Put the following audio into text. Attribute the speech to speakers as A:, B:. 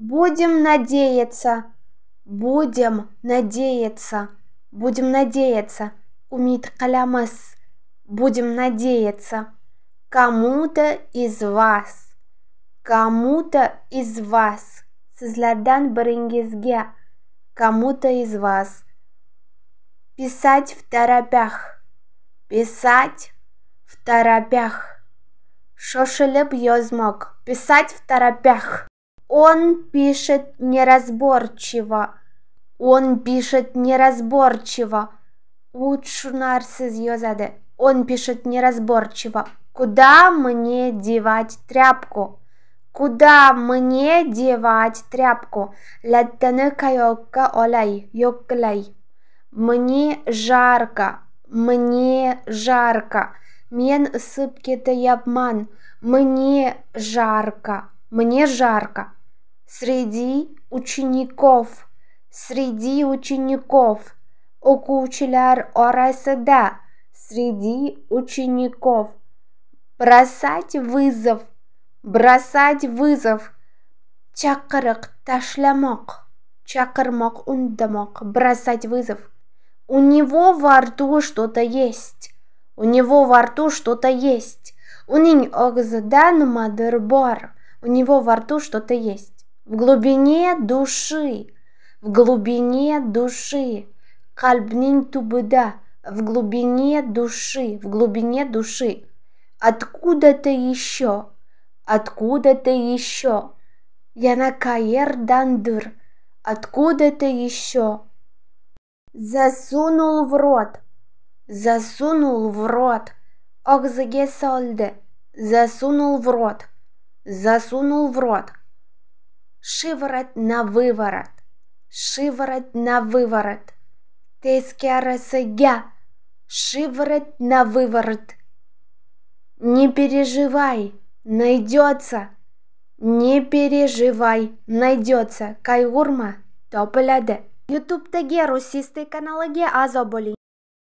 A: Будем надеяться. Будем надеяться. Будем надеяться. Умит калямас. Будем надеяться. Кому-то из вас. Кому-то из вас. Сызладан Барингизге. Кому-то из вас. Писать в торопях. Писать в торопях. Шошелеп йозмок. Писать в торопях. Он пишет неразборчиво. Он пишет неразборчиво. Учунар сызьёзаде. Он пишет неразборчиво. Куда мне девать тряпку? Куда мне девать тряпку? Латтаны кайокка олай, йокклай. Мне жарко, мне жарко. Мен сыпки-то ябман. Мне жарко, мне жарко среди учеников, среди учеников, окучилар орасада, среди учеников. Бросать вызов, бросать вызов. Чакарык ташлямок, чакармок ундамок, бросать вызов. У него во рту что-то есть, у него во рту что-то есть. Унинь огзада нумадыр У него во рту что-то есть в глубине души, в глубине души, кальбнин тубыда, в глубине души, в глубине души. откуда ты еще, откуда ты еще. Янакаер дандыр, откуда ты еще. Засунул в рот, засунул в рот. Огзаге сольде. засунул в рот, засунул в рот шиворот на выворот, шиворот на выворот. Тескярасагя, шиворот на выворот. Не переживай, найдется. Не переживай, найдется. Кайгурма, топлады. Ютубтаги российский каналыге аза